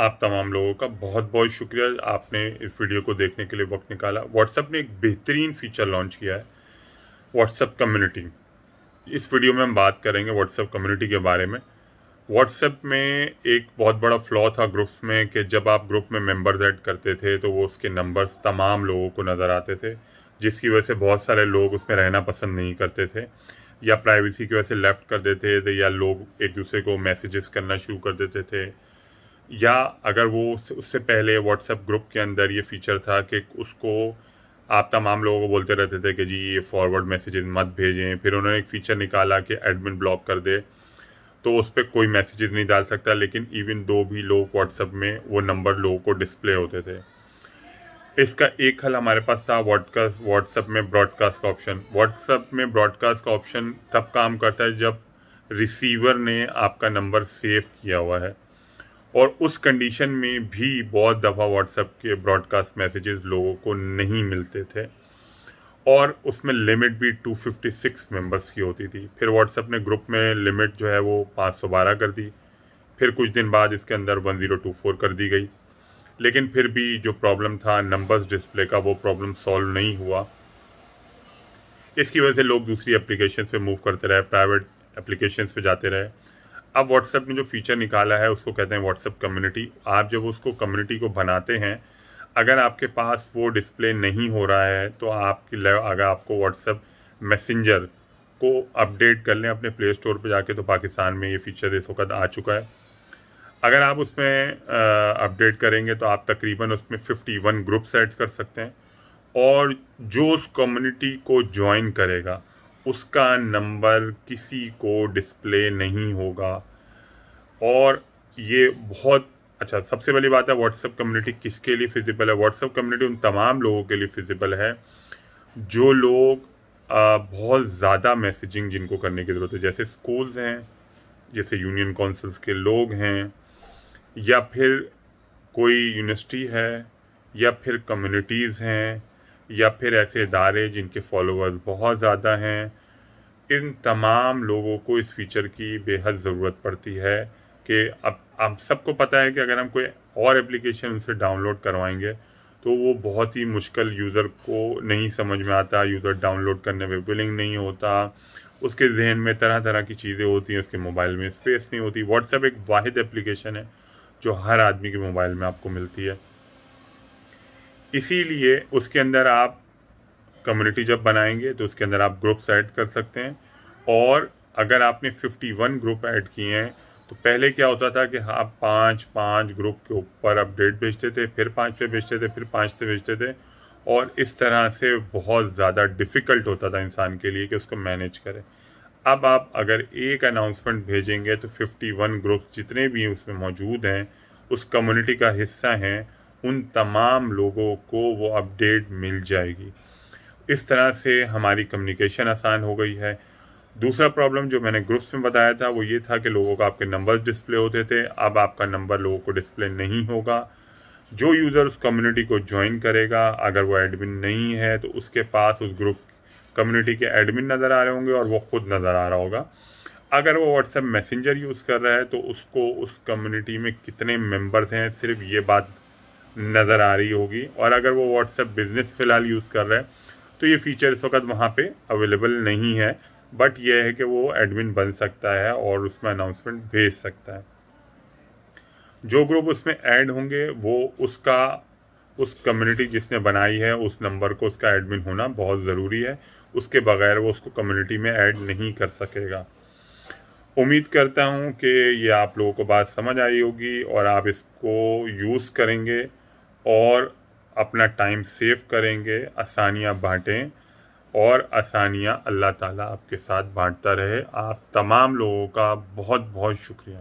आप तमाम लोगों का बहुत बहुत शुक्रिया आपने इस वीडियो को देखने के लिए वक्त निकाला व्हाट्सएप ने एक बेहतरीन फीचर लॉन्च किया है व्हाट्सएप कम्युनिटी इस वीडियो में हम बात करेंगे व्हाट्सएप कम्युनिटी के बारे में व्हाट्सएप में एक बहुत बड़ा फ्लॉ था ग्रुप्स में कि जब आप ग्रुप में मेंबर्स ऐड करते थे तो वो उसके नंबर्स तमाम लोगों को नज़र आते थे जिसकी वजह से बहुत सारे लोग उसमें रहना पसंद नहीं करते थे या प्राइवेसी की वजह से लेफ़्ट कर देते थे या लोग एक दूसरे को मैसेजेस करना शुरू कर देते थे या अगर वो उससे पहले व्हाट्सएप ग्रुप के अंदर ये फीचर था कि उसको आप तमाम लोगों को बोलते रहते थे कि जी ये फॉरवर्ड मैसेजेस मत भेजें फिर उन्होंने एक फ़ीचर निकाला कि एडमिन ब्लॉक कर दे तो उस पर कोई मैसेजेस नहीं डाल सकता लेकिन इवन दो भी लोग व्हाट्सएप में वो नंबर लोगों को डिस्प्ले होते थे इसका एक हल हमारे पास था व्हाटकास्ट व्हाट्सअप में ब्रॉडकास्ट का ऑप्शन व्हाट्सअप में ब्रॉडकास्ट का ऑप्शन तब काम करता है जब रिसीवर ने आपका नंबर सेव किया हुआ है और उस कंडीशन में भी बहुत दफ़ा व्हाट्सएप के ब्रॉडकास्ट मैसेजेस लोगों को नहीं मिलते थे और उसमें लिमिट भी 256 मेंबर्स की होती थी फिर व्हाट्सएप ने ग्रुप में लिमिट जो है वो 512 कर दी फिर कुछ दिन बाद इसके अंदर 1024 कर दी गई लेकिन फिर भी जो प्रॉब्लम था नंबर्स डिस्प्ले का वो प्रॉब्लम सॉल्व नहीं हुआ इसकी वजह से लोग दूसरी एप्लीकेशन पे मूव करते रहे प्राइवेट एप्लीकेशन पे जाते रहे अब व्हाट्सएप ने जो फीचर निकाला है उसको कहते हैं व्हाट्सएप कम्युनिटी आप जब उसको कम्युनिटी को बनाते हैं अगर आपके पास वो डिस्प्ले नहीं हो रहा है तो आपकी अगर आपको व्हाट्सएप मैसेंजर को अपडेट कर लें अपने प्ले स्टोर पर जाके तो पाकिस्तान में ये फ़ीचर इस वक्त आ चुका है अगर आप उसमें अपडेट करेंगे तो आप तकरीबन उसमें 51 ग्रुप सेट्स कर सकते हैं और जो उस कम्युनिटी को ज्वाइन करेगा उसका नंबर किसी को डिस्प्ले नहीं होगा और ये बहुत अच्छा सबसे पहली बात है व्हाट्सअप कम्युनिटी किसके लिए फिजिबल है व्हाट्सअप कम्युनिटी उन तमाम लोगों के लिए फिजिबल है जो लोग बहुत ज़्यादा मैसेजिंग जिनको करने की ज़रूरत है जैसे स्कूल्स हैं जैसे यूनियन काउंसिल्स के लोग हैं या फिर कोई यूनिवर्सिटी है या फिर कम्युनिटीज़ हैं या फिर ऐसे इदारे जिनके फॉलोअर्स बहुत ज़्यादा हैं इन तमाम लोगों को इस फीचर की बेहद ज़रूरत पड़ती है कि अब आप सबको पता है कि अगर हम कोई और एप्लीकेशन उनसे डाउनलोड करवाएंगे तो वो बहुत ही मुश्किल यूज़र को नहीं समझ में आता यूज़र डाउनलोड करने में विलिंग नहीं होता उसके जहन में तरह तरह की चीज़ें होती हैं उसके मोबाइल में स्पेस नहीं होती व्हाट्सएप एक वाद एप्लीकेशन है जो हर आदमी के मोबाइल में आपको मिलती है इसीलिए उसके अंदर आप कम्युनिटी जब बनाएंगे तो उसके अंदर आप ग्रुप्स ऐड कर सकते हैं और अगर आपने 51 ग्रुप ऐड किए हैं तो पहले क्या होता था कि आप पाँच पाँच ग्रुप के ऊपर अपडेट भेजते थे फिर पाँच पे भेजते थे फिर पाँच पे भेजते थे और इस तरह से बहुत ज़्यादा डिफ़िकल्ट होता था इंसान के लिए कि उसको मैनेज करें अब आप अगर एक अनाउंसमेंट भेजेंगे तो 51 ग्रुप्स जितने भी उसमें मौजूद हैं उस कम्युनिटी का हिस्सा हैं उन तमाम लोगों को वो अपडेट मिल जाएगी इस तरह से हमारी कम्युनिकेशन आसान हो गई है दूसरा प्रॉब्लम जो मैंने ग्रुप्स में बताया था वो ये था कि लोगों का आपके नंबर डिस्प्ले होते थे अब आपका नंबर लोगों को डिस्प्ले नहीं होगा जो यूज़र उस कम्युनिटी को ज्वाइन करेगा अगर वो एडमिन नहीं है तो उसके पास उस ग्रुप कम्युनिटी के एडमिन नज़र आ रहे होंगे और वो खुद नज़र आ रहा होगा अगर वो व्हाट्सएप मैसेंजर यूज़ कर रहा है तो उसको उस कम्युनिटी में कितने मेंबर्स हैं सिर्फ ये बात नज़र आ रही होगी और अगर वो व्हाट्सएप बिज़नेस फ़िलहाल यूज़ कर रहे हैं तो ये फ़ीचर इस वक्त वहाँ पर अवेलेबल नहीं है बट ये है कि वो एडमिन बन सकता है और उसमें अनाउंसमेंट भेज सकता है जो ग्रुप उसमें ऐड होंगे वो उसका उस कम्युनिटी जिसने बनाई है उस नंबर को उसका एडमिन होना बहुत ज़रूरी है उसके बगैर वो उसको कम्युनिटी में ऐड नहीं कर सकेगा उम्मीद करता हूँ कि ये आप लोगों को बात समझ आई होगी और आप इसको यूज़ करेंगे और अपना टाइम सेव करेंगे आसानियाँ बाँटें और आसानियाँ अल्लाह ताला आपके साथ बाँटता रहे आप तमाम लोगों का बहुत बहुत शुक्रिया